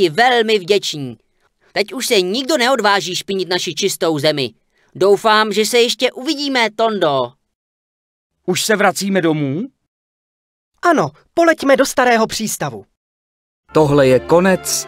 ti velmi vděční. Teď už se nikdo neodváží špinit naši čistou zemi. Doufám, že se ještě uvidíme, Tondo. Už se vracíme domů? Ano, poleďme do starého přístavu. Tohle je konec